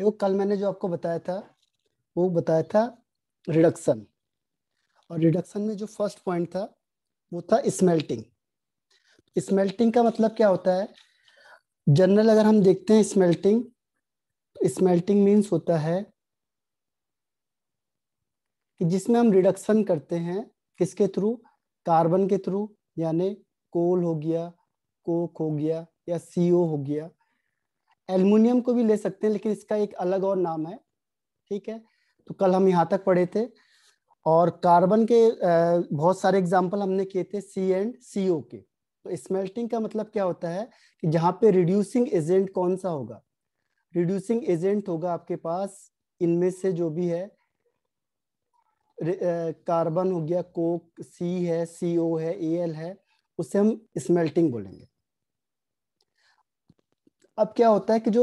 देखो कल मैंने जो आपको बताया था वो बताया था रिडक्शन और रिडक्शन में जो फर्स्ट पॉइंट था वो था स्मेल्टिंग स्मेल्टिंग का मतलब क्या होता है जनरल अगर हम देखते हैं स्मेल्टिंग स्मेल्टिंग मीन्स होता है कि जिसमें हम रिडक्शन करते हैं किसके थ्रू कार्बन के थ्रू यानी कोल हो गया कोक हो गया या सीओ हो गया एल्युमिनियम को भी ले सकते हैं लेकिन इसका एक अलग और नाम है ठीक है तो कल हम यहाँ तक पढ़े थे और कार्बन के बहुत सारे एग्जाम्पल हमने किए थे सी एंड सी ओ के तो स्मेल्टिंग का मतलब क्या होता है कि जहाँ पे रिड्यूसिंग एजेंट कौन सा होगा रिड्यूसिंग एजेंट होगा आपके पास इनमें से जो भी है कार्बन हो गया कोक सी है सी ओ है ए एल है उसे हम स्मेल्टिंग बोलेंगे अब क्या होता है कि जो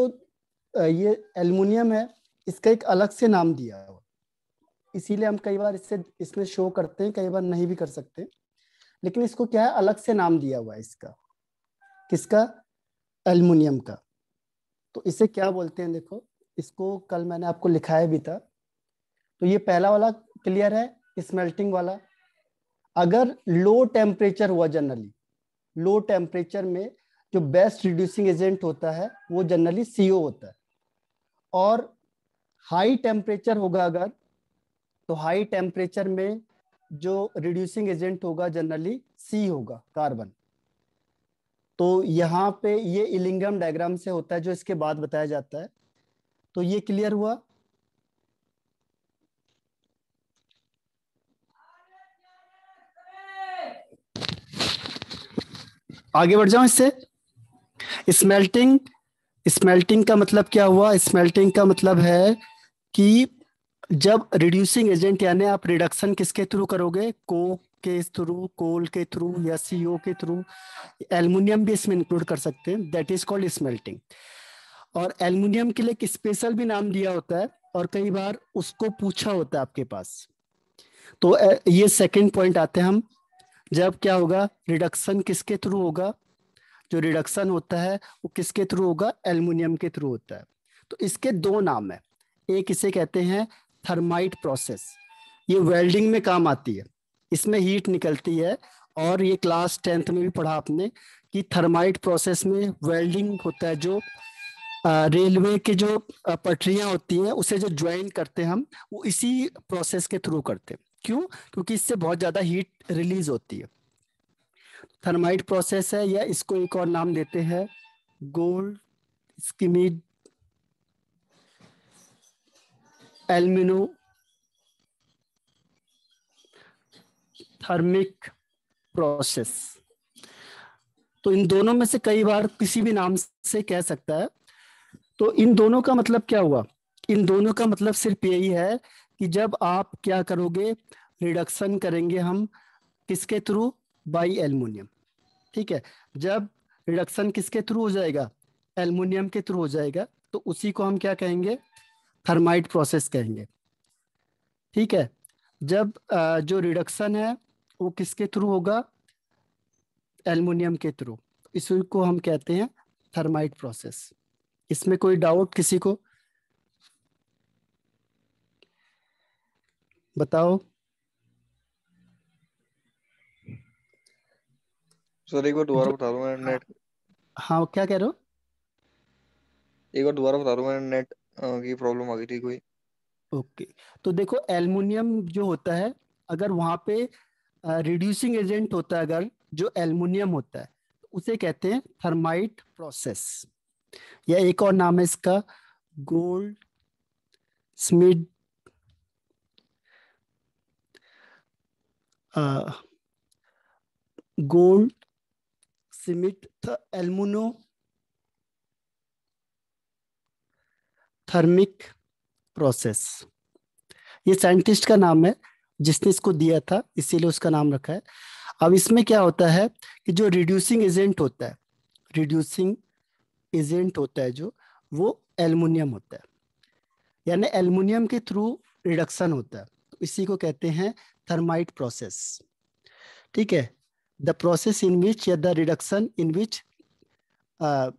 ये एलमिनियम है इसका एक अलग से नाम दिया हुआ इसीलिए हम कई बार इससे इसमें शो करते हैं कई बार नहीं भी कर सकते लेकिन इसको क्या है अलग से नाम दिया हुआ है इसका किसका एलमिनियम का तो इसे क्या बोलते हैं देखो इसको कल मैंने आपको लिखाया भी था तो ये पहला वाला क्लियर है स्मेल्टिंग वाला अगर लो टेम्परेचर हुआ जनरली लो टेम्परेचर में जो बेस्ट रिड्यूसिंग एजेंट होता है वो जनरली सीओ होता है और हाई टेम्परेचर होगा अगर तो हाई टेम्परेचर में जो रिड्यूसिंग एजेंट होगा जनरली सी होगा कार्बन तो यहाँ पे ये इलिंगम डायग्राम से होता है जो इसके बाद बताया जाता है तो ये क्लियर हुआ आगे बढ़ जाओ इससे स्मेल्टिंग स्मेल्टिंग का मतलब क्या हुआ स्मेल्टिंग का मतलब है कि जब रिड्यूसिंग एजेंट यानी आप रिडक्शन किसके थ्रू करोगे को के थ्रू कोल के थ्रू या सी के थ्रू एल्यूमिनियम भी इसमें इंक्लूड कर सकते हैं दैट इज कॉल्ड स्मेल्टिंग और एल्यूमिनियम के लिए एक स्पेशल भी नाम दिया होता है और कई बार उसको पूछा होता है आपके पास तो ये सेकेंड पॉइंट आते हैं हम जब क्या होगा रिडक्शन किसके थ्रू होगा जो रिडक्शन होता है वो किसके थ्रू होगा एल्यूमिनियम के थ्रू होता है तो इसके दो नाम है एक इसे कहते हैं थर्माइट प्रोसेस ये वेल्डिंग में काम आती है इसमें हीट निकलती है और ये क्लास टेंथ में भी पढ़ा आपने कि थर्माइट प्रोसेस में वेल्डिंग होता है जो रेलवे के जो पटरियां होती हैं उसे जो ज्वाइन करते हैं हम वो इसी प्रोसेस के थ्रू करते हैं क्यों क्योंकि इससे बहुत ज़्यादा हीट रिलीज होती है थर्माइट प्रोसेस है या इसको एक और नाम देते हैं Goldschmidt aluminothermic process तो इन दोनों में से कई बार किसी भी नाम से कह सकता है तो इन दोनों का मतलब क्या हुआ इन दोनों का मतलब सिर्फ यही है कि जब आप क्या करोगे रिडक्शन करेंगे हम किसके थ्रू बाई एलमोनियम ठीक है जब रिडक्शन किसके थ्रू हो जाएगा एलमोनियम के थ्रू हो जाएगा तो उसी को हम क्या कहेंगे थर्माइट प्रोसेस कहेंगे ठीक है जब जो रिडक्शन है वो किसके थ्रू होगा एलमोनियम के थ्रू इसी को हम कहते हैं थर्माइट प्रोसेस इसमें कोई डाउट किसी को बताओ सॉरी एक बार दोबारा बता दो मैं नेट हाँ।, हाँ क्या कह रहे हो एक बार दोबारा बता दो मैं नेट की प्रॉब्लम आ गई थी कोई ओके तो देखो एल्युमिनियम जो होता है अगर वहाँ पे रिड्यूसिंग एजेंट होता है अगर जो एल्युमिनियम होता है उसे कहते हैं थर्माइट प्रोसेस या एक और नाम है इसका gold Goldschmidt Goldschmidt aluminothermic process ये साइंटिस्ट का नाम है जिसने इसको दिया था इसीलिए उसका नाम रखा है अब इसमें क्या होता है कि जो रिड्यूसिंग एजेंट होता है रिड्यूसिंग एजेंट होता है जो वो एल्युमिनियम होता है यानी एल्युमिनियम के थ्रू रिडक्शन होता है इसी को कहते हैं थर्माइट प्रोसेस ठीक है the process in which the reduction in which uh,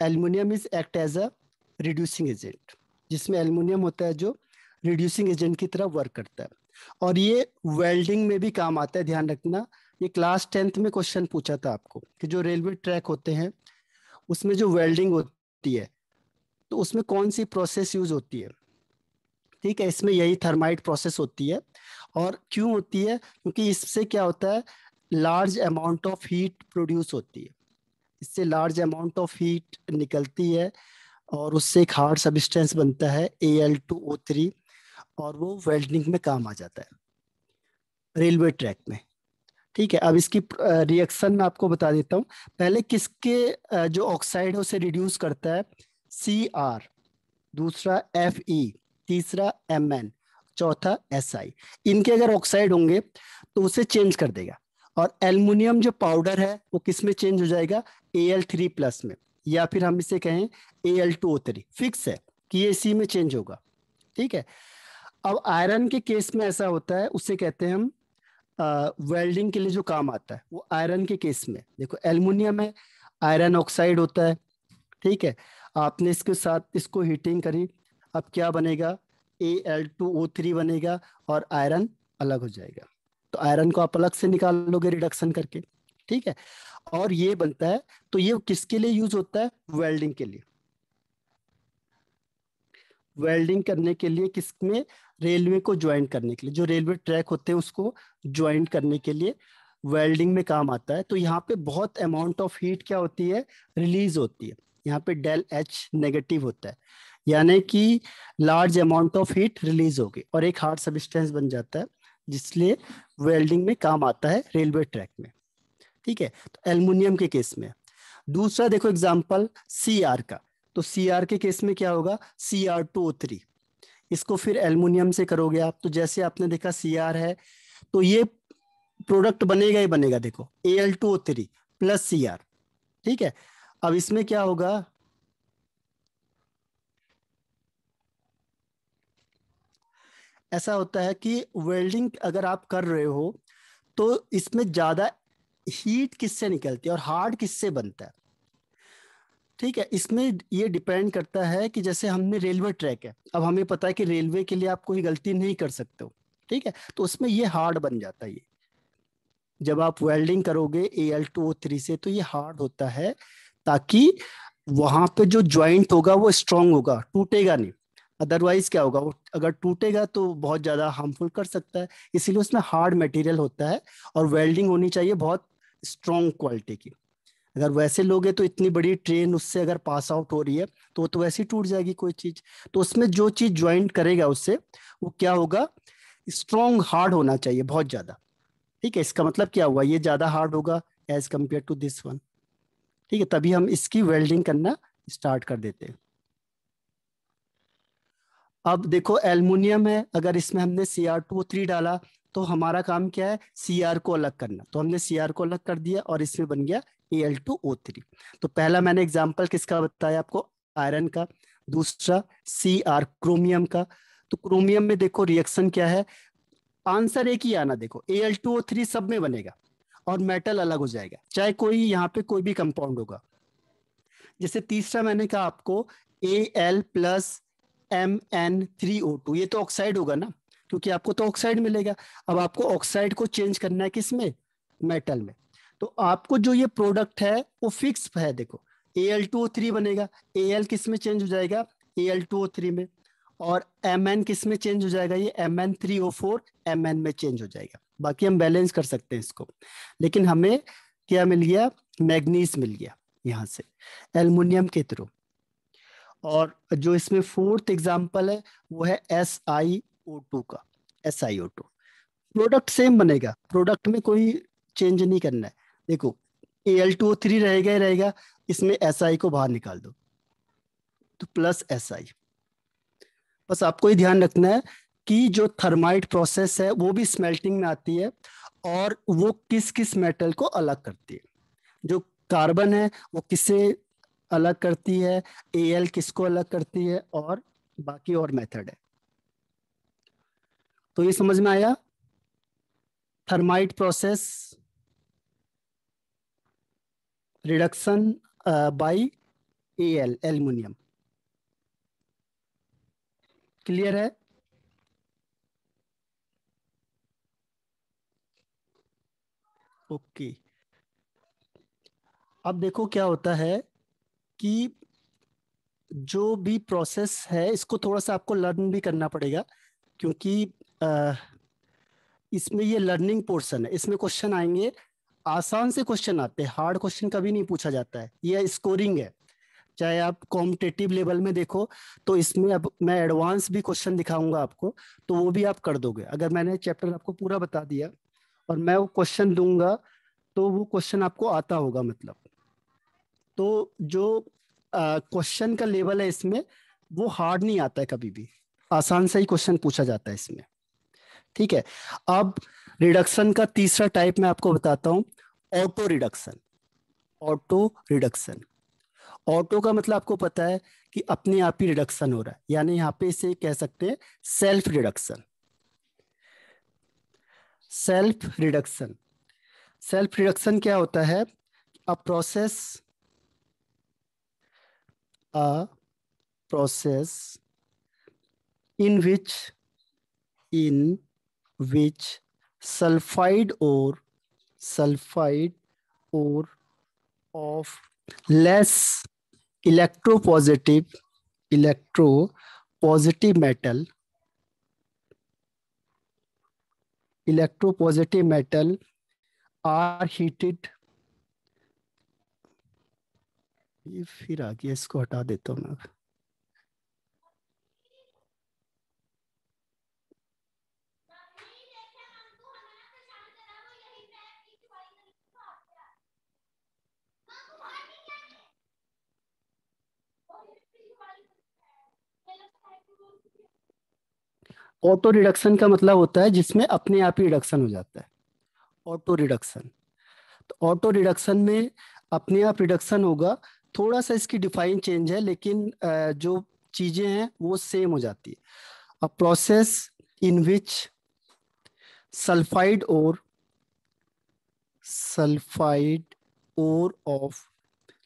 aluminium is act as a reducing agent जिसमें aluminium होता है जो रिड्यूसिंग एजेंट की तरह वर्क करता है और ये वेल्डिंग में भी काम आता है ध्यान रखना ये क्लास टेंथ में क्वेश्चन पूछा था आपको कि जो रेलवे ट्रैक होते हैं उसमें जो वेल्डिंग होती है तो उसमें कौन सी प्रोसेस यूज होती है ठीक है इसमें यही थर्माइट प्रोसेस होती है और क्यों होती है क्योंकि इससे क्या होता है large amount of heat produce होती है इससे लार्ज अमाउंट ऑफ हीट निकलती है और उससे एक हार्ड सबिस्टेंस बनता है A L two O three और वो वेल्डिंग में काम आ जाता है रेलवे ट्रैक में ठीक है अब इसकी रिएक्शन मैं आपको बता देता हूँ पहले किसके जो ऑक्साइड है उसे रिड्यूस करता है सी आर दूसरा एफ ई e, तीसरा एम एन चौथा एस आई इनके अगर ऑक्साइड होंगे तो उसे चेंज कर देगा और एल्युमिनियम जो पाउडर है वो किस में चेंज हो जाएगा ए एल थ्री प्लस में या फिर हम इसे कहें A L two O three fix है कि ये सी में चेंज होगा ठीक है अब आयरन के केस में ऐसा होता है उसे कहते हैं हम वेल्डिंग के लिए जो काम आता है वो आयरन के केस में देखो एल्युमिनियम है आयरन ऑक्साइड होता है ठीक है आपने इसके साथ इसको हीटिंग करी अब क्या बनेगा A L two O three बनेगा और आयरन अलग हो जाएगा तो आयरन को आप अलग से निकाल लोगे रिडक्शन करके ठीक है और ये बनता है तो ये किसके लिए यूज होता है वेल्डिंग के लिए वेल्डिंग करने के लिए किसमें रेलवे को ज्वाइन करने के लिए जो रेलवे ट्रैक होते हैं उसको ज्वाइन करने के लिए वेल्डिंग में काम आता है तो यहाँ पे बहुत अमाउंट ऑफ हीट क्या होती है रिलीज होती है यहाँ पे डेल एच नेगेटिव होता है यानी कि large amount of heat release होगी और एक हार्ड सब्सटेंस बन जाता है जिसलिए वेल्डिंग में काम आता है रेलवे ट्रैक में ठीक है तो एल्मोनियम के केस में दूसरा देखो एग्जाम्पल सी आर का तो सी आर के केस में क्या होगा सी आर टू थ्री इसको फिर एल्मोनियम से करोगे आप तो जैसे आपने देखा सी आर है तो ये प्रोडक्ट बनेगा ही बनेगा देखो A L two three plus C R ठीक है अब इसमें क्या होगा ऐसा होता है कि वेल्डिंग अगर आप कर रहे हो तो इसमें ज़्यादा हीट किससे निकलती है और हार्ड किससे बनता है ठीक है इसमें ये डिपेंड करता है कि जैसे हमने रेलवे ट्रैक है अब हमें पता है कि रेलवे के लिए आप कोई गलती नहीं कर सकते हो ठीक है तो उसमें ये हार्ड बन जाता है ये जब आप वेल्डिंग करोगे A L two O three से तो ये हार्ड होता है ताकि वहां पे जो ज्वाइंट होगा वो स्ट्रांग होगा टूटेगा नहीं अदरवाइज क्या होगा वो अगर टूटेगा तो बहुत ज़्यादा हार्मफुल कर सकता है इसीलिए उसमें हार्ड मटेरियल होता है और वेल्डिंग होनी चाहिए बहुत स्ट्रॉन्ग क्वालिटी की अगर वैसे लोगे तो इतनी बड़ी ट्रेन उससे अगर पास आउट हो रही है तो तो वैसे ही टूट जाएगी कोई चीज़ तो उसमें जो चीज़ ज्वाइंट करेगा उससे वो क्या होगा स्ट्रॉन्ग हार्ड होना चाहिए बहुत ज़्यादा ठीक है इसका मतलब क्या हुआ ये ज़्यादा हार्ड होगा as compare to this one ठीक है तभी हम इसकी वेल्डिंग करना स्टार्ट कर देते हैं अब देखो एल्युमिनियम है अगर इसमें हमने सी आर टू थ्री डाला तो हमारा काम क्या है सी आर को अलग करना तो हमने सी आर को अलग कर दिया और इसमें बन गया A L two O three तो पहला मैंने एग्जाम्पल किसका बताया आपको आयरन का दूसरा सी आर क्रोमियम का तो क्रोमियम में देखो रिएक्शन क्या है आंसर एक ही आना देखो A L two O three सब में बनेगा और मेटल अलग हो जाएगा चाहे कोई यहाँ पे कोई भी कंपाउंड होगा जैसे तीसरा मैंने कहा आपको A L plus M N three O two ये तो ऑक्साइड होगा ना क्योंकि आपको तो ऑक्साइड मिलेगा अब आपको ऑक्साइड को चेंज करना है किसमें मेटल में तो आपको जो ये प्रोडक्ट है वो फिक्स है देखो A L two O three बनेगा ए एल किस में चेंज हो जाएगा A L two O three में और एम एन किस में चेंज हो जाएगा ये M N three O four M N में चेंज हो जाएगा बाकी हम बैलेंस कर सकते हैं इसको लेकिन हमें क्या मिल गया मैग्नीज मिल गया यहाँ से एल्युमिनियम के थ्रू और जो इसमें फोर्थ एग्जाम्पल है वो है एस आई ओ टू का S I O two product same बनेगा प्रोडक्ट में कोई चेंज नहीं करना है देखो A L two O three रहेगा ही रहेगा इसमें एस आई को बाहर निकाल दो तो प्लस एस आई बस आपको ये ध्यान रखना है कि जो थर्माइट प्रोसेस है वो भी स्मेल्टिंग में आती है और वो किस किस मेटल को अलग करती है जो कार्बन है वो किसे अलग करती है ए एल किसको अलग करती है और बाकी और मेथड है तो ये समझ में आया thermite process reduction by L aluminium clear है ओके okay. अब देखो क्या होता है कि जो भी प्रोसेस है इसको थोड़ा सा आपको लर्न भी करना पड़ेगा क्योंकि इसमें ये लर्निंग पोर्शन है इसमें क्वेश्चन आएंगे आसान से क्वेश्चन आते हैं हार्ड क्वेश्चन कभी नहीं पूछा जाता है यह स्कोरिंग है चाहे आप कॉम्पिटेटिव लेवल में देखो तो इसमें अब मैं एडवांस भी क्वेश्चन दिखाऊंगा आपको तो वो भी आप कर दोगे अगर मैंने चैप्टर आपको पूरा बता दिया और मैं वो क्वेश्चन दूंगा तो वो क्वेश्चन आपको आता होगा मतलब तो जो क्वेश्चन का लेवल है इसमें वो हार्ड नहीं आता है कभी भी आसान से ही क्वेश्चन पूछा जाता है इसमें ठीक है अब रिडक्शन का तीसरा टाइप मैं आपको बताता हूं auto reduction auto reduction auto का मतलब आपको पता है कि अपने आप ही रिडक्शन हो रहा है यानी यहां पे इसे कह सकते हैं self reduction self reduction self reduction क्या होता है a process a process in which in which sulfide or sulfide or of less electropositive electropositive metal electropositive metal are heated ये फिर आ गया इसको हटा देता हूँ मैं ऑटो रिडक्शन का मतलब होता है जिसमें अपने आप ही रिडक्शन हो जाता है ऑटो रिडक्शन तो ऑटो रिडक्शन में अपने आप रिडक्शन होगा थोड़ा सा इसकी डिफाइन चेंज है लेकिन जो चीजें हैं वो सेम हो जाती है a process in which sulphide और सल्फाइड और ऑफ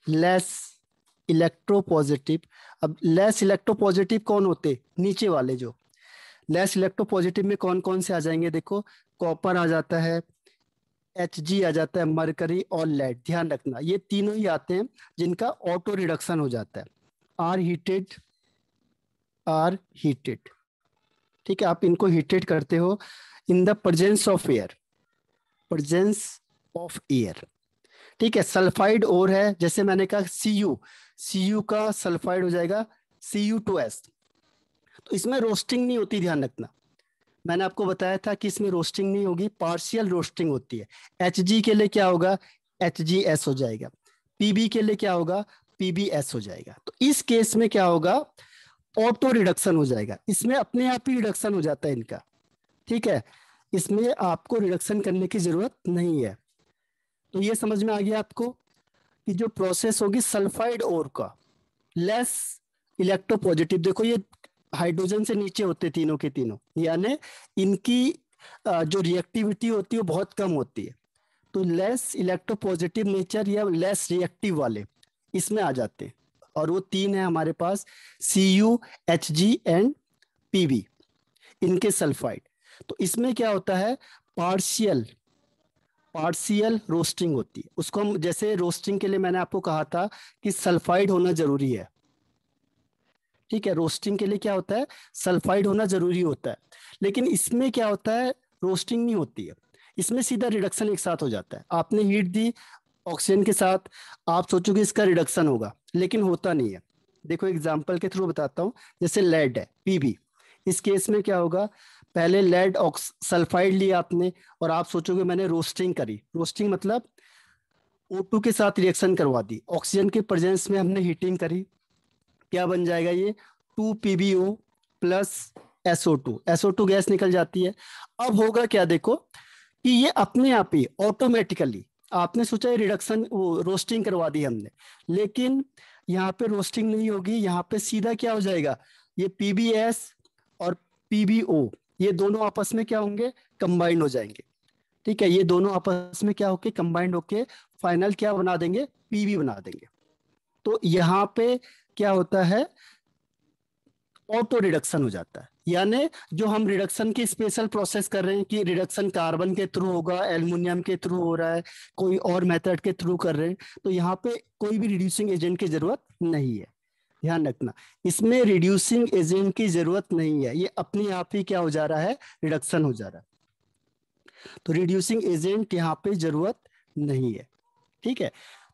लेस पॉजिटिव अब लेस इलेक्ट्रोपॉजिटिव कौन होते नीचे वाले जो लेस इलेक्ट्रोपॉजिटिव में कौन कौन से आ जाएंगे देखो कॉपर आ जाता है एच जी आ जाता है मरकरी और लेड ध्यान रखना ये तीनों ही आते हैं जिनका ऑटो रिडक्शन हो जाता है आर हीटेड आर हीटेड ठीक है आप इनको हीटेड करते हो in the presence of air presence of air ठीक है सल्फाइड और है जैसे मैंने कहा सी यू सी यू का सल्फाइड हो जाएगा सी यू टू एस तो इसमें रोस्टिंग नहीं होती ध्यान रखना मैंने आपको बताया था कि इसमें रोस्टिंग नहीं होगी पार्शियल रोस्टिंग होती है एच के लिए क्या होगा एच हो जाएगा पीबी के लिए क्या होगा पीबीएस हो जाएगा तो इस केस में क्या होगा ऑटो रिडक्शन हो जाएगा इसमें अपने आप ही रिडक्शन हो जाता है इनका ठीक है इसमें आपको रिडक्शन करने की जरूरत नहीं है तो ये समझ में आ गया आपको कि जो प्रोसेस होगी सल्फाइड ओर का लेस इलेक्ट्रो पॉजिटिव देखो ये हाइड्रोजन से नीचे होते तीनों के तीनों यानी इनकी जो रिएक्टिविटी होती है वो बहुत कम होती है तो लेस इलेक्ट्रोपॉजिटिव नेचर या लेस रिएक्टिव वाले इसमें आ जाते हैं और वो तीन है हमारे पास C U H G and P B इनके सल्फाइड तो इसमें क्या होता है पार्शियल पार्शियल रोस्टिंग होती है उसको हम जैसे रोस्टिंग के लिए मैंने आपको कहा था कि सल्फाइड होना जरूरी है ठीक है रोस्टिंग के लिए क्या होता है सल्फाइड होना जरूरी होता है लेकिन इसमें क्या होता है रोस्टिंग नहीं होती है इसमें सीधा रिडक्शन एक साथ हो जाता है आपने हीट दी ऑक्सीजन के साथ आप सोचोगे इसका रिडक्शन होगा लेकिन होता नहीं है देखो एग्जाम्पल के थ्रू बताता हूँ जैसे लेड है पीबी इस केस में क्या होगा पहले लेड ऑक्स सल्फाइड लिया आपने और आप सोचोगे मैंने रोस्टिंग करी रोस्टिंग मतलब O2 के साथ रिएक्शन करवा दी ऑक्सीजन के प्रेजेंस में हमने हीटिंग करी क्या बन जाएगा ये two P B O plus SO two SO two gas निकल जाती है अब होगा क्या देखो कि ये अपने आप ही ऑटोमेटिकली आपने सोचा रिडक्शन वो रोस्टिंग करवा दी हमने लेकिन यहाँ पे रोस्टिंग नहीं होगी यहाँ पे सीधा क्या हो जाएगा ये पीबीएस और पीबीओ ये दोनों आपस में क्या होंगे कंबाइंड हो जाएंगे ठीक है ये दोनों आपस में क्या होके कंबाइंड होके फाइनल क्या बना देंगे पीबी बना देंगे तो यहाँ पे क्या होता है ऑटो रिडक्शन हो जाता है यानी जो हम रिडक्शन की स्पेशल प्रोसेस कर रहे हैं कि रिडक्शन कार्बन के थ्रू होगा एल्यूमिनियम के थ्रू हो रहा है कोई और मेथड के थ्रू कर रहे हैं तो यहाँ पे कोई भी रिड्यूसिंग एजेंट की जरूरत नहीं है ध्यान रखना इसमें रिड्यूसिंग एजेंट की जरूरत नहीं है ये अपने आप ही क्या हो जा रहा है रिडक्शन हो जा रहा है तो रिड्यूसिंग एजेंट यहाँ पे जरूरत नहीं है ठीक है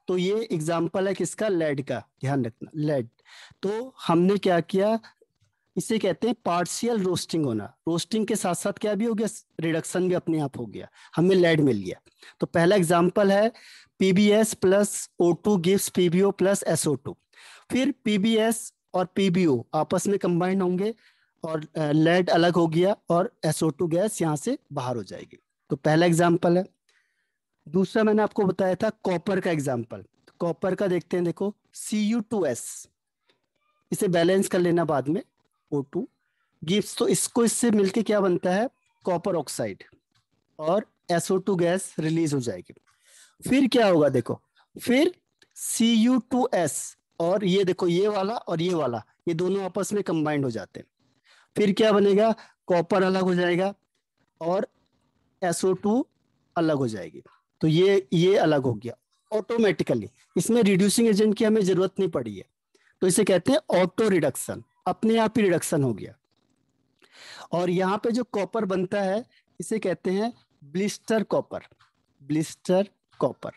तो ये एग्जाम्पल है किसका लेड का ध्यान रखना लेड तो हमने क्या किया इसे कहते हैं पार्शियल रोस्टिंग होना रोस्टिंग के साथ साथ क्या भी हो गया रिडक्शन भी अपने आप हो गया हमें लेड मिल गया तो पहला एग्जाम्पल है PBS plus O two gives PBO plus SO two फिर पीबीएस और पीबीओ आपस में कंबाइंड होंगे और लेड uh, अलग हो गया और एसओ टू गैस यहाँ से बाहर हो जाएगी तो पहला एग्जाम्पल है दूसरा मैंने आपको बताया था कॉपर का एग्जाम्पल कॉपर का देखते हैं देखो सी यू टू एस इसे बैलेंस कर लेना बाद में ओ टू गिप्स तो इसको इससे मिलके क्या बनता है कॉपर ऑक्साइड और एसओ टू गैस रिलीज हो जाएगी फिर क्या होगा देखो फिर सी यू टू एस और ये देखो ये वाला और ये वाला ये दोनों आपस में कंबाइंड हो जाते हैं फिर क्या बनेगा कॉपर अलग हो जाएगा और एसओ टू अलग हो जाएगी तो ये ये अलग हो गया ऑटोमेटिकली इसमें रिड्यूसिंग एजेंट की हमें जरूरत नहीं पड़ी है तो इसे कहते हैं ऑटो रिडक्शन अपने आप ही रिडक्शन हो गया और यहाँ पे जो कॉपर बनता है इसे कहते हैं ब्लिस्टर कॉपर ब्लिस्टर कॉपर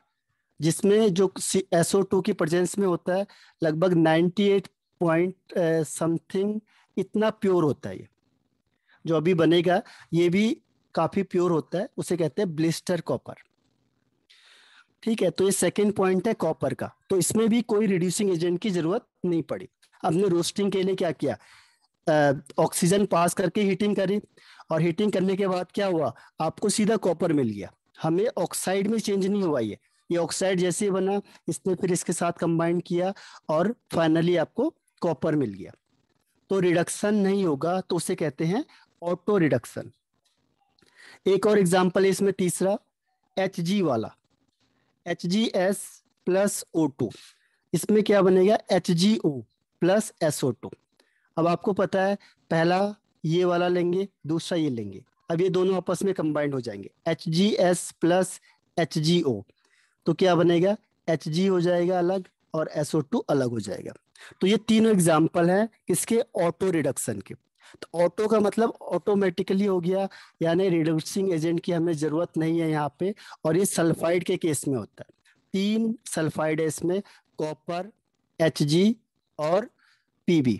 जिसमें जो एसओ टू की प्रजेंस में होता है लगभग 98 पॉइंट समथिंग इतना प्योर होता है ये जो अभी बनेगा ये भी काफी प्योर होता है उसे कहते हैं ब्लिस्टर कॉपर ठीक है तो ये सेकेंड पॉइंट है कॉपर का तो इसमें भी कोई रिड्यूसिंग एजेंट की जरूरत नहीं पड़ी हमने रोस्टिंग के लिए क्या किया ऑक्सीजन पास करके हीटिंग करी और हीटिंग करने के बाद क्या हुआ आपको सीधा कॉपर मिल गया हमें ऑक्साइड में चेंज नहीं हुआ ये ये ऑक्साइड जैसे बना इसने फिर इसके साथ कंबाइन किया और फाइनली आपको कॉपर मिल गया तो रिडक्शन नहीं होगा तो उसे कहते हैं ऑटो रिडक्शन एक और एग्जाम्पल है इसमें तीसरा एच वाला H G S plus O two इसमें क्या बनेगा H G O plus S O two अब आपको पता है पहला ये वाला लेंगे दूसरा ये लेंगे अब ये दोनों आपस में कंबाइंड हो जाएंगे H G S plus H G O तो क्या बनेगा एच जी हो जाएगा अलग और एसओ टू अलग हो जाएगा तो ये तीनों एग्जाम्पल हैं किसके ऑटो रिडक्शन के तो ऑटो का मतलब ऑटोमेटिकली हो गया यानी रिड्यूसिंग एजेंट की हमें ज़रूरत नहीं है यहाँ पे और ये सल्फाइड के केस में होता है तीन सल्फाइड है इसमें कॉपर एच और पीबी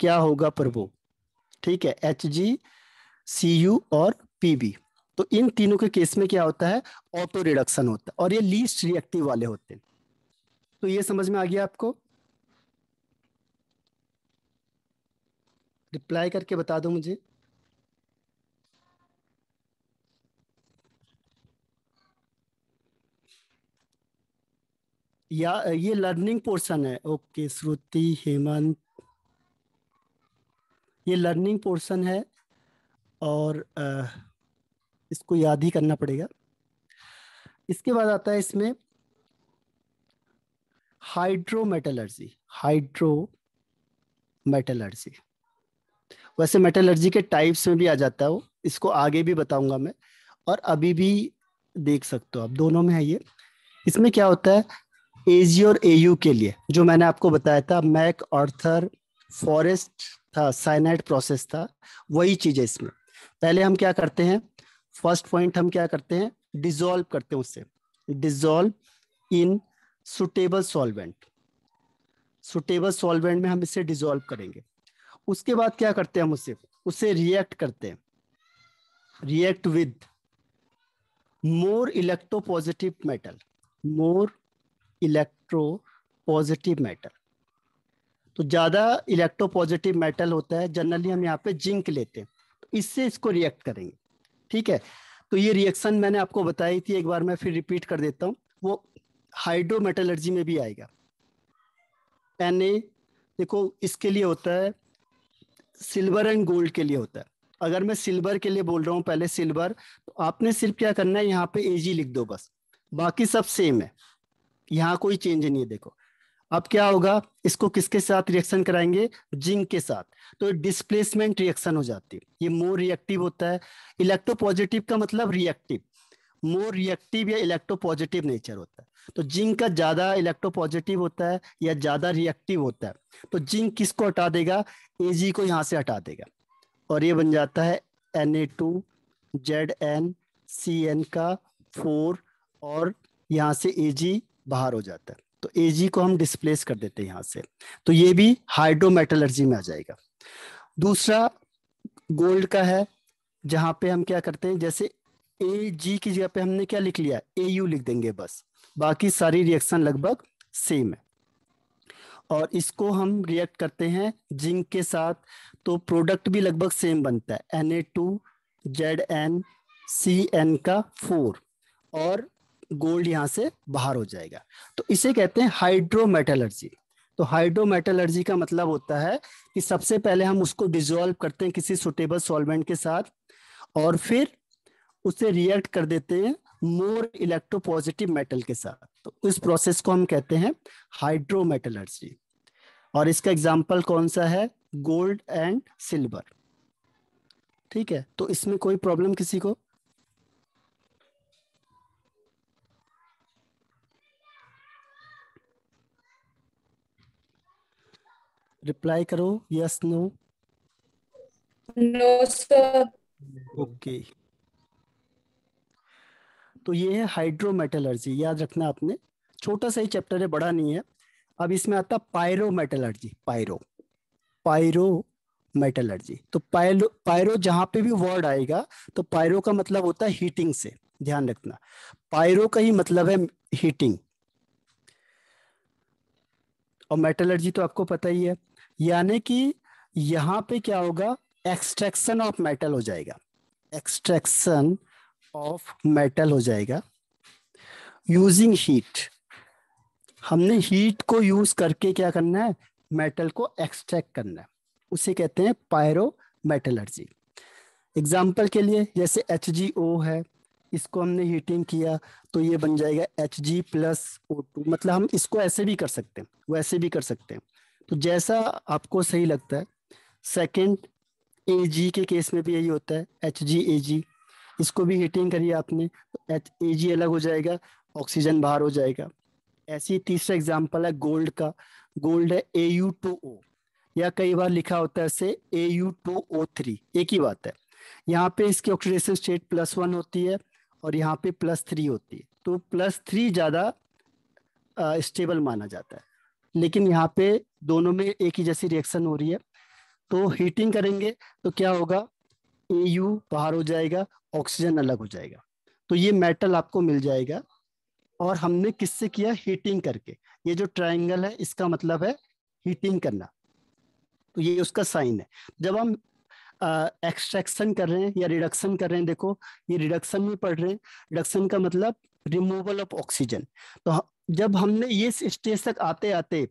क्या होगा प्रभु ठीक है एच जी सी यू और पीबी तो इन तीनों के केस में क्या होता है ऑटो रिडक्शन होता है और ये लीस्ट रिएक्टिव वाले होते हैं तो ये समझ में आ गया आपको रिप्लाई करके बता दो मुझे या ये लर्निंग पोर्शन है ओके श्रुति हेमंत ये लर्निंग पोर्शन है और uh, इसको याद ही करना पड़ेगा इसके बाद आता है इसमें हाइड्रोमेटलर्जी हाइड्रो मेटलर्जी वैसे मेटलर्जी के टाइप्स में भी आ जाता है वो इसको आगे भी बताऊंगा मैं और अभी भी देख सकते हो आप दोनों में है ये इसमें क्या होता है एजी और एयू के लिए जो मैंने आपको बताया था मैक ऑर्थर फॉरेस्ट था साइनाइट प्रोसेस था वही चीज है इसमें पहले हम क्या करते हैं फर्स्ट पॉइंट हम क्या करते हैं डिजोल्व करते हैं उससे dissolve in suitable solvent suitable solvent में हम इसे डिजोल्व करेंगे उसके बाद क्या करते हैं हम उससे उससे रिएक्ट करते हैं react with more electropositive metal more electropositive metal तो ज़्यादा इलेक्ट्रोपॉजिटिव मेटल होता है जनरली हम यहाँ पे जिंक लेते हैं तो इससे इसको रिएक्ट करेंगे ठीक है तो ये रिएक्शन मैंने आपको बताई थी एक बार मैं फिर रिपीट कर देता हूँ वो हाइड्रोमेटलर्जी में भी आएगा एन देखो इसके लिए होता है सिल्वर एंड गोल्ड के लिए होता है अगर मैं सिल्वर के लिए बोल रहा हूँ पहले सिल्वर तो आपने सिर्फ क्या करना है यहाँ पे एजी लिख दो बस बाकी सब सेम है यहाँ कोई चेंज नहीं है देखो अब क्या होगा इसको किसके साथ रिएक्शन कराएंगे जिंक के साथ तो डिस्प्लेसमेंट रिएक्शन हो जाती है ये मोर रिएक्टिव होता है इलेक्ट्रोपॉजिटिव का मतलब रिएक्टिव मोर रिएक्टिव या इलेक्ट्रोपॉजिटिव नेचर होता है तो जिंक का ज्यादा इलेक्ट्रोपॉजिटिव होता है या ज्यादा रिएक्टिव होता है तो जिंक किसको हटा देगा जी को यहाँ से हटा देगा और ये बन जाता है N A two Z N C N का फोर और यहाँ से जी बाहर हो जाता है तो एजी को हम डिस्प्लेस कर देते हैं यहाँ से तो ये भी हाइड्रोमेटलर्जी में आ जाएगा दूसरा गोल्ड का है जहाँ पे हम क्या करते हैं जैसे ए जी की जगह पे हमने क्या लिख लिया ए यू लिख देंगे बस बाकी सारी रिएक्शन लगभग सेम है और इसको हम रिएक्ट करते हैं जिंक के साथ तो प्रोडक्ट भी लगभग सेम बनता है N A two Z N C N का फोर और गोल्ड यहाँ से बाहर हो जाएगा तो इसे कहते हैं हाइड्रोमेटलर्जी तो हाइड्रोमेटलर्जी का मतलब होता है कि सबसे पहले हम उसको डिजोल्व करते हैं किसी सुटेबल सॉल्वेंट के साथ और फिर उसे रिएक्ट कर देते हैं मोर इलेक्ट्रोपॉजिटिव मेटल के साथ तो इस प्रोसेस को हम कहते हैं हाइड्रोमेटलर्जी और इसका एग्जाम्पल कौन सा है गोल्ड एंड सिल्वर ठीक है तो इसमें कोई प्रॉब्लम किसी को रिप्लाई करो yes no no sir okay तो ये है हाइड्रोमेटलर्जी याद रखना आपने छोटा सा ही चैप्टर है बड़ा नहीं है अब इसमें आता pyrometallurgy pyro pyrometallurgy तो पायरो पायरो जहां पे भी वर्ड आएगा तो पायरो का मतलब होता है हीटिंग से ध्यान रखना पायरो का ही मतलब है हीटिंग और मेटलर्जी तो आपको पता ही है यानी कि यहां पे क्या होगा एक्सट्रैक्शन ऑफ मेटल हो जाएगा एक्सट्रैक्शन ऑफ मेटल हो जाएगा यूजिंग हीट हमने हीट को यूज करके क्या करना है मेटल को एक्सट्रैक्ट करना है उसे कहते हैं पायरो मेटलर्जी एग्जाम्पल के लिए जैसे एच है इसको हमने हीटिंग किया तो ये बन जाएगा H G plus O two मतलब हम इसको ऐसे भी कर सकते हैं वैसे भी कर सकते हैं तो जैसा आपको सही लगता है सेकंड ए जी के केस में भी यही होता है एच जी ए जी इसको भी हीटिंग करिए आपने तो एच ए जी अलग हो जाएगा ऑक्सीजन बाहर हो जाएगा ऐसी तीसरा एग्जाम्पल है गोल्ड का गोल्ड है ए यू टू ओ या कई बार लिखा होता है A U two O three एक ही बात है यहाँ पे इसकी ऑक्सीडेशन स्टेट प्लस वन होती है और यहाँ पे प्लस थ्री होती है तो प्लस थ्री ज़्यादा स्टेबल माना जाता है लेकिन यहाँ पे दोनों में एक ही जैसी रिएक्शन हो रही है तो हीटिंग करेंगे तो क्या होगा ए यू बाहर हो जाएगा ऑक्सीजन अलग हो जाएगा तो ये मेटल आपको मिल जाएगा और हमने किससे किया हीटिंग करके ये जो ट्राइंगल है इसका मतलब है हीटिंग करना तो ये उसका साइन है जब हम एक्सट्रैक्शन कर रहे हैं या रिडक्शन कर रहे हैं देखो ये रिडक्शन में पढ़ रहे हैं रिडक्शन का मतलब रिमूवल ऑफ ऑक्सीजन तो जब हमने ये स्टेज तक आते आते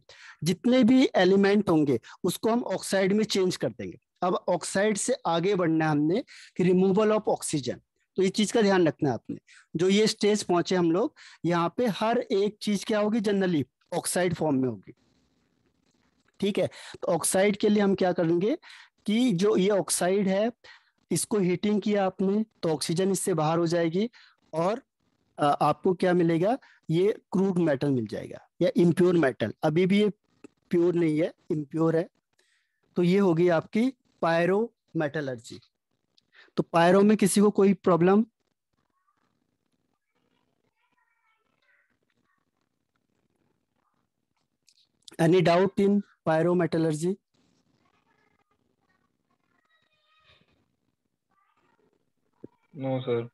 जितने भी एलिमेंट होंगे उसको हम ऑक्साइड में चेंज कर देंगे अब ऑक्साइड से आगे बढ़ना है हमने कि रिमूवल ऑफ ऑक्सीजन तो इस चीज का ध्यान रखना है आपने जो ये स्टेज पहुंचे हम लोग यहाँ पे हर एक चीज क्या होगी जनरली ऑक्साइड फॉर्म में होगी ठीक है तो ऑक्साइड के लिए हम क्या करेंगे कि जो ये ऑक्साइड है इसको हीटिंग किया आपने तो ऑक्सीजन इससे बाहर हो जाएगी और आपको क्या मिलेगा ये क्रूड मेटल मिल जाएगा या इम्प्योर मेटल अभी भी ये प्योर नहीं है इम्प्योर है तो ये होगी आपकी पायरो मेटलर्जी तो पायरो में किसी को कोई problem any doubt in pyrometallurgy no sir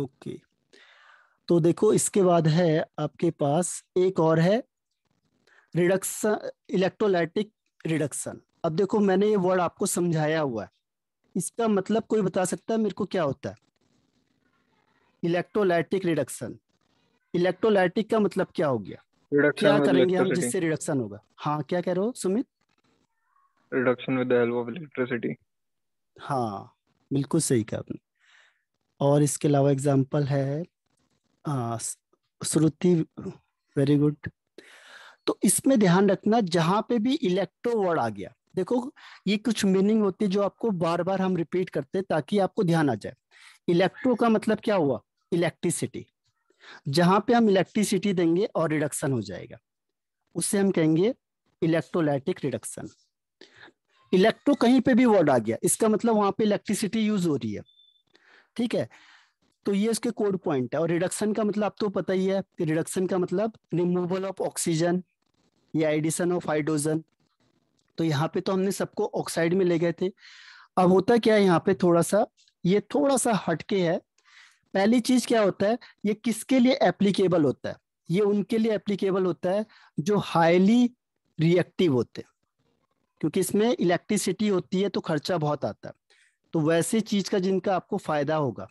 okay तो देखो इसके बाद है आपके पास एक और है रिडक्शन इलेक्ट्रोलाइटिक रिडक्शन अब देखो मैंने ये वर्ड आपको समझाया हुआ है इसका मतलब कोई बता सकता है मेरे को क्या होता है इलेक्ट्रोलाइटिक रिडक्शन इलेक्ट्रोलाइटिक का मतलब क्या हो गया क्या करेंगे हम जिससे रिडक्शन होगा हाँ क्या कह रहे हो Sumit reduction with the help of electricity हाँ बिल्कुल सही कहा आपने और इसके अलावा एग्जाम्पल है श्रुति वेरी गुड तो इसमें ध्यान रखना जहां पे भी इलेक्ट्रो वर्ड आ गया देखो ये कुछ मीनिंग होती है जो आपको बार बार हम रिपीट करते हैं ताकि आपको ध्यान आ जाए इलेक्ट्रो का मतलब क्या हुआ इलेक्ट्रिसिटी जहां पे हम इलेक्ट्रिसिटी देंगे और रिडक्शन हो जाएगा उससे हम कहेंगे इलेक्ट्रोलाइटिक रिडक्शन इलेक्ट्रो कहीं पे भी वर्ड आ गया इसका मतलब वहां पे इलेक्ट्रिसिटी यूज हो रही है ठीक है तो ये इसके कोड पॉइंट है और रिडक्शन का मतलब आपको तो पता ही है कि रिडक्शन का मतलब रिमूवल ऑफ ऑक्सीजन या एडिशन ऑफ हाइड्रोजन तो यहाँ पे तो हमने सबको ऑक्साइड में ले गए थे अब होता क्या है यहाँ पे थोड़ा सा ये थोड़ा सा हटके है पहली चीज क्या होता है ये किसके लिए एप्लीकेबल होता है ये उनके लिए एप्लीकेबल होता है जो हाईली रिएक्टिव होते हैं क्योंकि इसमें इलेक्ट्रिसिटी होती है तो खर्चा बहुत आता है तो वैसे चीज का जिनका आपको फायदा होगा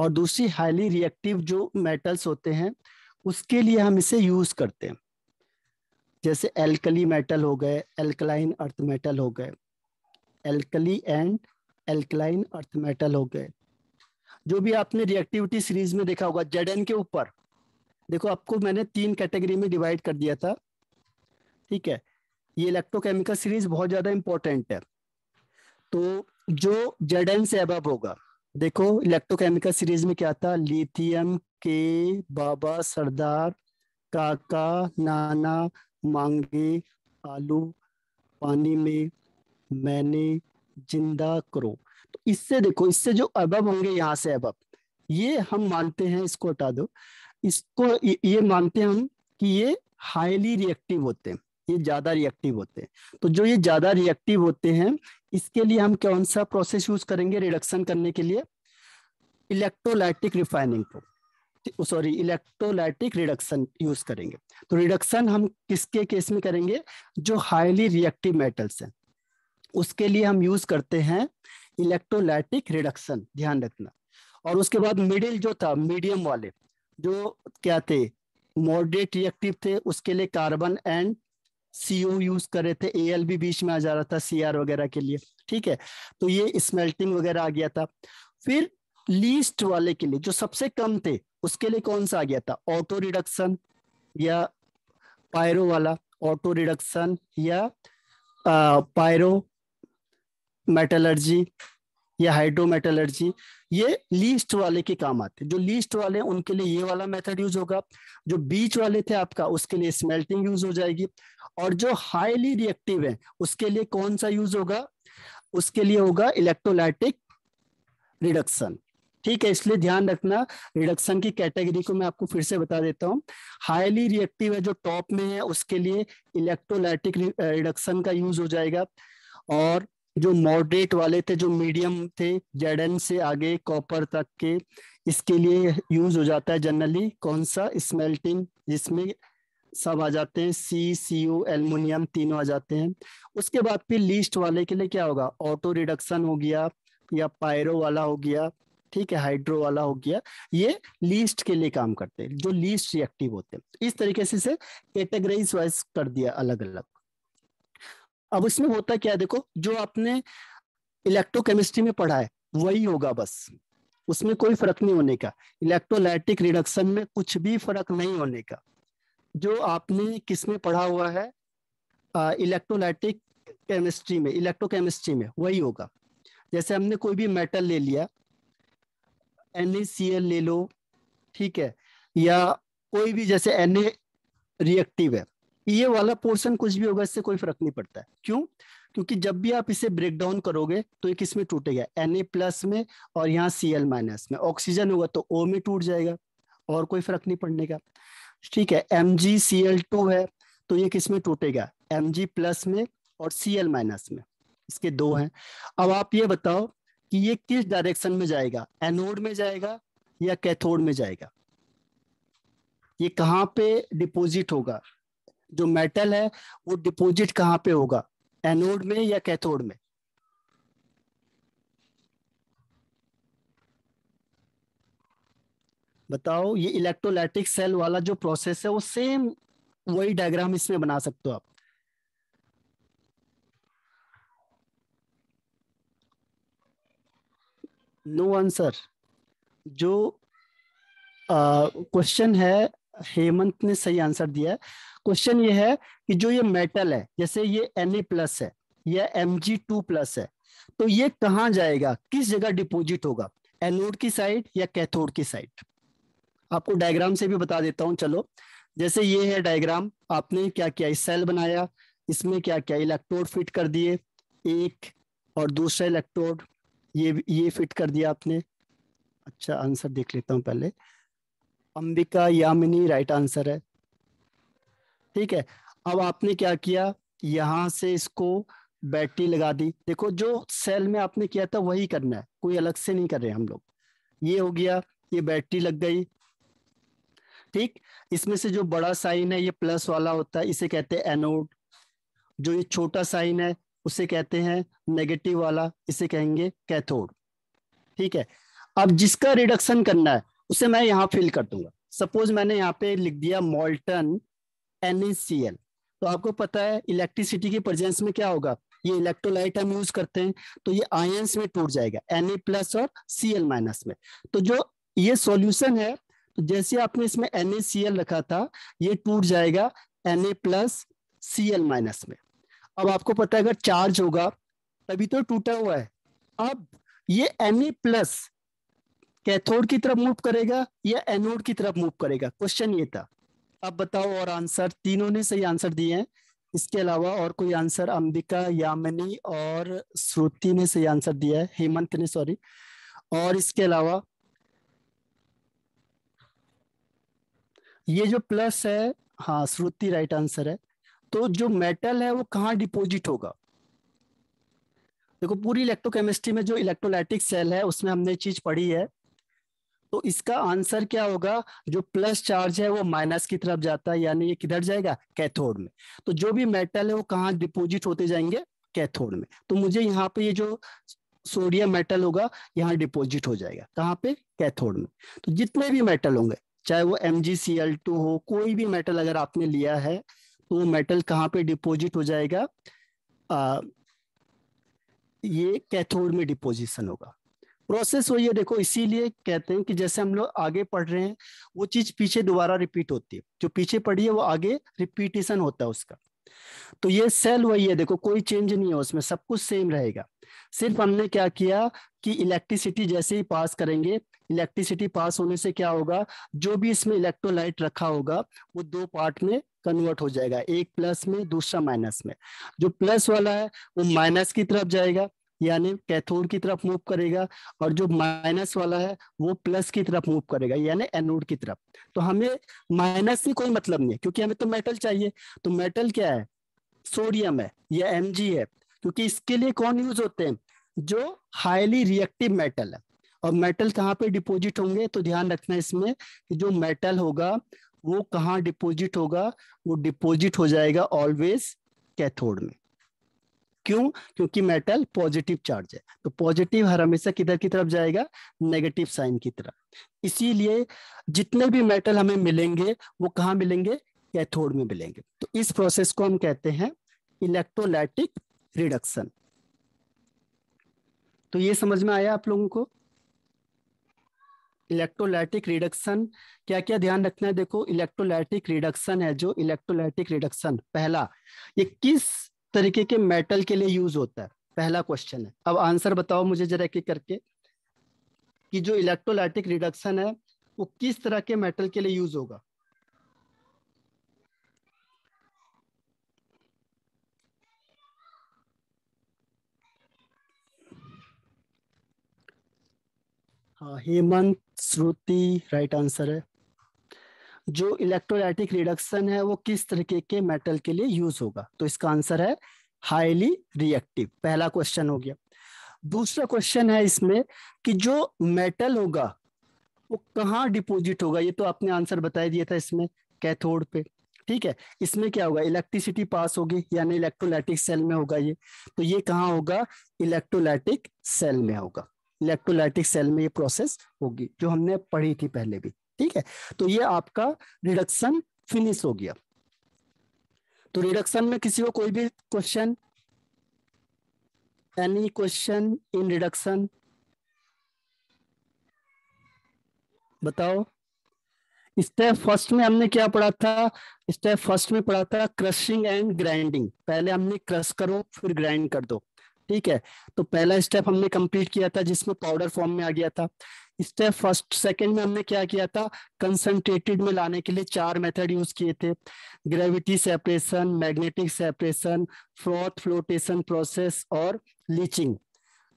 और दूसरी हाईली रिएक्टिव जो मेटल्स होते हैं उसके लिए हम इसे यूज करते हैं जैसे एल्कली मेटल हो गए एल्कलाइन अर्थ मेटल हो गए alkali and alkaline earth metal हो गए जो भी आपने रिएक्टिविटी सीरीज में देखा होगा जेड के ऊपर देखो आपको मैंने तीन कैटेगरी में डिवाइड कर दिया था ठीक है ये इलेक्ट्रोकेमिकल सीरीज बहुत ज्यादा इंपॉर्टेंट है तो जो जेड से अब होगा देखो इलेक्ट्रोकेमिकल सीरीज में क्या था लिथियम के बाबा सरदार काका नाना मांगे आलू पानी में मैंने जिंदा करो तो इससे देखो इससे जो अबब होंगे यहाँ से अबब ये हम मानते हैं इसको हटा दो इसको ये मानते हैं हम कि ये हाईली रिएक्टिव होते हैं ये ज्यादा रिएक्टिव होते हैं तो जो ये ज्यादा रिएक्टिव होते हैं इसके लिए हम कौन सा प्रोसेस यूज करेंगे रिडक्शन करने के लिए इलेक्ट्रोलाइटिक रिफाइनिंग को सॉरी इलेक्ट्रोलाइटिक रिडक्शन यूज करेंगे तो रिडक्शन हम किसके केस में करेंगे जो हाईली रिएक्टिव मेटल्स हैं उसके लिए हम यूज करते हैं इलेक्ट्रोलाइटिक रिडक्शन ध्यान रखना और उसके बाद मिडिल जो था मीडियम वाले जो क्या थे मॉडरेट रिएक्टिव थे उसके लिए कार्बन एंड सीओ यूज कर रहे थे एल भी बीच में आ जा रहा था आर वगैरह के लिए ठीक है तो ये स्मेल्टिंग वगैरह आ गया था फिर लीस्ट वाले के लिए जो सबसे कम थे उसके लिए कौन सा आ गया था ऑटो रिडक्शन या पायरो वाला ऑटो रिडक्शन या पायरो मेटलर्जी या हाइड्रोमेटलर्जी ये लीस्ट वाले के काम आते हैं जो लीस्ट वाले हैं उनके लिए ये वाला मेथड यूज होगा जो बीच वाले थे आपका उसके लिए स्मेल्टिंग यूज हो जाएगी और जो हाईली रिएक्टिव है उसके लिए कौन सा यूज होगा उसके लिए होगा इलेक्ट्रोलाइटिक रिडक्शन ठीक है इसलिए ध्यान रखना रिडक्शन की कैटेगरी को मैं आपको फिर से बता देता हूँ हाईली रिएक्टिव है जो टॉप में है उसके लिए इलेक्ट्रोलाइटिक रिडक्शन का यूज हो जाएगा और जो मॉडरेट वाले थे जो मीडियम थे जेड से आगे कॉपर तक के इसके लिए यूज हो जाता है जनरली कौन सा स्मेल्टिंग जिसमें सब आ जाते हैं सी सी ओ एलमोनियम तीनों आ जाते हैं उसके बाद फिर लीस्ट वाले के लिए क्या होगा ऑटो रिडक्शन हो गया या पायरो वाला हो गया ठीक है हाइड्रो वाला हो गया ये लीस्ट के लिए काम करते हैं जो लीस्ट रिएक्टिव होते हैं इस तरीके से इसे कैटेगराइज वाइज कर दिया अलग अलग अब इसमें होता क्या है देखो जो आपने इलेक्ट्रोकेमिस्ट्री में पढ़ा है वही होगा बस उसमें कोई फर्क नहीं होने का इलेक्ट्रोलाइटिक रिडक्शन में कुछ भी फर्क नहीं होने का जो आपने किसमें पढ़ा हुआ है इलेक्ट्रोलाइटिक केमिस्ट्री में इलेक्ट्रोकेमिस्ट्री में वही होगा जैसे हमने कोई भी मेटल ले लिया एन ले लो ठीक है या कोई भी जैसे एन रिएक्टिव है ये वाला पोर्शन कुछ भी होगा इससे कोई फर्क नहीं पड़ता है क्यों क्योंकि जब भी आप इसे ब्रेक डाउन करोगे तो ये किसमें टूटेगा एन प्लस में और यहाँ सी एल माइनस में ऑक्सीजन होगा तो ओ में टूट जाएगा और कोई फर्क नहीं पड़ने का ठीक है M G C L two है तो ये किसमें टूटेगा एम जी प्लस में और सी एल माइनस में इसके दो हैं अब आप ये बताओ कि ये किस डायरेक्शन में जाएगा एनोड में जाएगा या कैथोड में जाएगा ये कहाँ पे डिपोजिट होगा जो मेटल है वो डिपोजिट कहाँ पे होगा एनोड में या कैथोड में बताओ ये इलेक्ट्रोलाइटिक सेल वाला जो प्रोसेस है वो सेम वही डायग्राम इसमें बना सकते हो आप नो आंसर जो क्वेश्चन है हेमंत ने सही आंसर दिया है क्वेश्चन ये है कि जो ये मेटल है जैसे ये एन प्लस है या एम टू प्लस है तो ये कहाँ जाएगा किस जगह डिपोजिट होगा एनोड की साइड या कैथोड की साइड आपको डायग्राम से भी बता देता हूं चलो जैसे ये है डायग्राम आपने क्या किया सेल बनाया इसमें क्या क्या इलेक्ट्रोड फिट कर दिए एक और दूसरा इलेक्ट्रोड ये ये फिट कर दिया आपने अच्छा आंसर देख लेता हूँ पहले अंबिका यामिनी राइट आंसर है ठीक है अब आपने क्या किया यहाँ से इसको बैटरी लगा दी देखो जो सेल में आपने किया था वही करना है कोई अलग से नहीं कर रहे हम लोग ये हो गया ये बैटरी लग गई ठीक इसमें से जो बड़ा साइन है ये प्लस वाला होता है इसे कहते हैं एनोड जो ये छोटा साइन है उसे कहते हैं नेगेटिव वाला इसे कहेंगे कैथोड ठीक है अब जिसका रिडक्शन करना है उसे मैं यहाँ फिल कर दूंगा सपोज मैंने यहाँ पे लिख दिया मोल्टन एन तो आपको पता है इलेक्ट्रिसिटी की प्रेजेंस में क्या होगा ये इलेक्ट्रोलाइट हम यूज करते हैं तो ये आयंस में टूट जाएगा Na प्लस और Cl माइनस में तो जो ये सॉल्यूशन है तो जैसे आपने इसमें NaCl रखा था ये टूट जाएगा Na प्लस Cl माइनस में अब आपको पता है अगर चार्ज होगा तभी तो टूटा हुआ है अब ये एन प्लस कैथोड की तरफ मूव करेगा या एनोड की तरफ मूव करेगा क्वेश्चन ये था अब बताओ और आंसर तीनों ने सही आंसर दिए हैं इसके अलावा और कोई आंसर अंबिका यामिनी और श्रुति ने सही आंसर दिया है हेमंत ने सॉरी और इसके अलावा ये जो प्लस है हाँ श्रुति राइट आंसर है तो जो मेटल है वो कहाँ डिपोजिट होगा देखो पूरी इलेक्ट्रोकेमिस्ट्री में जो इलेक्ट्रोलाइटिक सेल है उसमें हमने चीज पढ़ी है तो इसका आंसर क्या होगा जो प्लस चार्ज है वो माइनस की तरफ जाता है यानी ये किधर जाएगा कैथोड में तो जो भी मेटल है वो कहाँ डिपोजिट होते जाएंगे कैथोड में तो मुझे यहाँ पे ये जो सोडियम मेटल होगा यहाँ डिपोजिट हो जाएगा कहाँ पे कैथोड में तो जितने भी मेटल होंगे चाहे वो एम हो कोई भी मेटल अगर आपने लिया है तो वो मेटल कहाँ पे डिपोजिट हो जाएगा आ, ये कैथोड में डिपोजिशन होगा प्रोसेस वही है देखो इसीलिए कहते हैं कि जैसे हम लोग आगे पढ़ रहे हैं वो चीज पीछे दोबारा रिपीट होती है जो पीछे पढ़ी है वो आगे रिपीटेशन होता है उसका तो ये सेल वही है देखो कोई चेंज नहीं है उसमें सब कुछ सेम रहेगा सिर्फ हमने क्या किया कि इलेक्ट्रिसिटी जैसे ही पास करेंगे इलेक्ट्रिसिटी पास होने से क्या होगा जो भी इसमें इलेक्ट्रोलाइट रखा होगा वो दो पार्ट में कन्वर्ट हो जाएगा एक प्लस में दूसरा माइनस में जो प्लस वाला है वो माइनस की तरफ जाएगा यानी कैथोड की तरफ मूव करेगा और जो माइनस वाला है वो प्लस की तरफ मूव करेगा यानी एनोड की तरफ तो हमें माइनस से कोई मतलब नहीं है क्योंकि हमें तो मेटल चाहिए तो मेटल क्या है सोडियम है या एम है क्योंकि इसके लिए कौन यूज होते हैं जो हाईली रिएक्टिव मेटल है और मेटल कहाँ पे डिपॉजिट होंगे तो ध्यान रखना इसमें कि जो मेटल होगा वो कहाँ डिपोजिट होगा वो डिपोजिट हो जाएगा ऑलवेज कैथोड में क्यों क्योंकि मेटल पॉजिटिव चार्ज है तो पॉजिटिव हर हमेशा किधर की तरफ जाएगा नेगेटिव साइन की तरफ इसीलिए जितने भी मेटल हमें मिलेंगे वो कहाँ मिलेंगे कैथोड में मिलेंगे तो इस प्रोसेस को हम कहते हैं इलेक्ट्रोलाइटिक रिडक्शन तो ये समझ में आया आप लोगों को इलेक्ट्रोलाइटिक रिडक्शन क्या क्या ध्यान रखना है देखो इलेक्ट्रोलाइटिक रिडक्शन है जो इलेक्ट्रोलाइटिक रिडक्शन पहला ये किस तरीके के मेटल के लिए यूज होता है पहला क्वेश्चन है अब आंसर बताओ मुझे जरा एक करके कि जो इलेक्ट्रोलाइटिक रिडक्शन है वो किस तरह के मेटल के लिए यूज होगा हाँ, हेमंत श्रुति राइट आंसर है जो इलेक्ट्रोलाइटिक रिडक्शन है वो किस तरीके के मेटल के लिए यूज होगा तो इसका आंसर है हाईली रिएक्टिव पहला क्वेश्चन हो गया दूसरा क्वेश्चन है इसमें कि जो मेटल होगा वो कहाँ डिपोजिट होगा ये तो आपने आंसर बताया दिया था इसमें कैथोड पे ठीक है इसमें क्या होगा इलेक्ट्रिसिटी पास होगी यानी इलेक्ट्रोलाइटिक सेल में होगा ये तो ये कहाँ होगा इलेक्ट्रोलाइटिक सेल में होगा इलेक्ट्रोलाइटिक सेल में ये प्रोसेस होगी जो हमने पढ़ी थी पहले भी ठीक है तो ये आपका रिडक्शन फिनिश हो गया तो रिडक्शन में किसी को कोई भी question any question in reduction बताओ स्टेप फर्स्ट में हमने क्या पढ़ा था स्टेप फर्स्ट में पढ़ा था क्रशिंग एंड ग्राइंडिंग पहले हमने क्रश करो फिर ग्राइंड कर दो ठीक है तो पहला स्टेप हमने कंप्लीट किया था जिसमें पाउडर फॉर्म में आ गया था स्टेप फर्स्ट सेकंड में हमने क्या किया था कंसंट्रेटेड में लाने के लिए चार मेथड यूज किए थे gravity separation magnetic separation froth flotation process और लीचिंग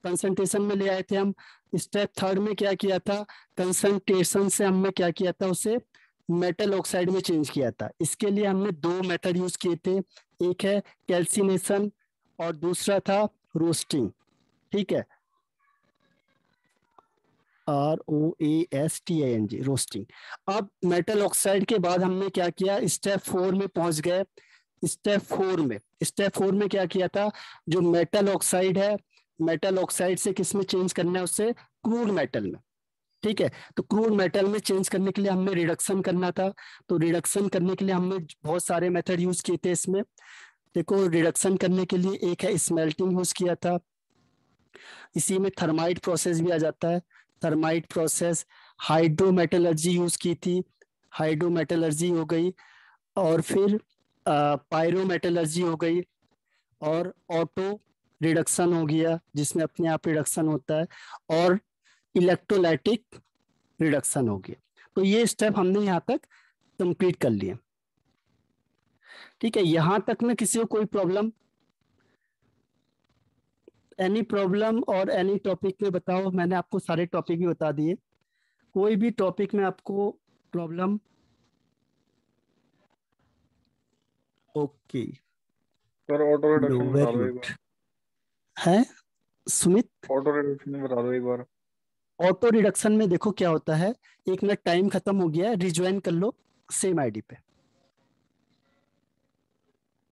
कंसंट्रेशन में ले आए थे हम स्टेप थर्ड में क्या किया था कंसंट्रेशन से हमने क्या किया था उसे मेटल ऑक्साइड में चेंज किया था इसके लिए हमने दो मेथड यूज किए थे एक है कैल्सिनेशन और दूसरा था रोस्टिंग ठीक है R O A S T I N G roasting अब मेटल ऑक्साइड के बाद हमने क्या किया स्टेप फोर में पहुंच गए स्टेप फोर में स्टेप फोर में क्या किया था जो मेटल ऑक्साइड है मेटल ऑक्साइड से किस में चेंज करना है उससे क्रूड मेटल में ठीक है तो क्रूड मेटल में चेंज करने के लिए हमने रिडक्शन करना था तो रिडक्शन करने के लिए हमने बहुत सारे मेथड यूज किए थे इसमें देखो रिडक्शन करने के लिए एक है स्मेल्टिंग यूज किया था इसी में थर्माइट प्रोसेस भी आ जाता है थर्माइट प्रोसेस हाइड्रोमेटलर्जी यूज की थी हाइड्रोमेटलर्जी हो गई और फिर पायरोमेटलर्जी हो गई और ऑटो रिडक्शन हो गया जिसमें अपने आप रिडक्शन होता है और इलेक्ट्रोलाइटिक रिडक्शन हो गया तो ये स्टेप हमने यहाँ तक कंप्लीट कर लिए ठीक है यहां तक में किसी को कोई प्रॉब्लम एनी प्रॉब्लम और एनी टॉपिक में बताओ मैंने आपको सारे टॉपिक भी बता दिए कोई भी टॉपिक में आपको प्रॉब्लम ओके सर है सुमित ऑटो रिडक्शन बता दो एक बार ऑटो रिडक्शन में देखो क्या होता है एक मिनट टाइम खत्म हो गया है रिज्वाइन कर लो सेम आईडी पे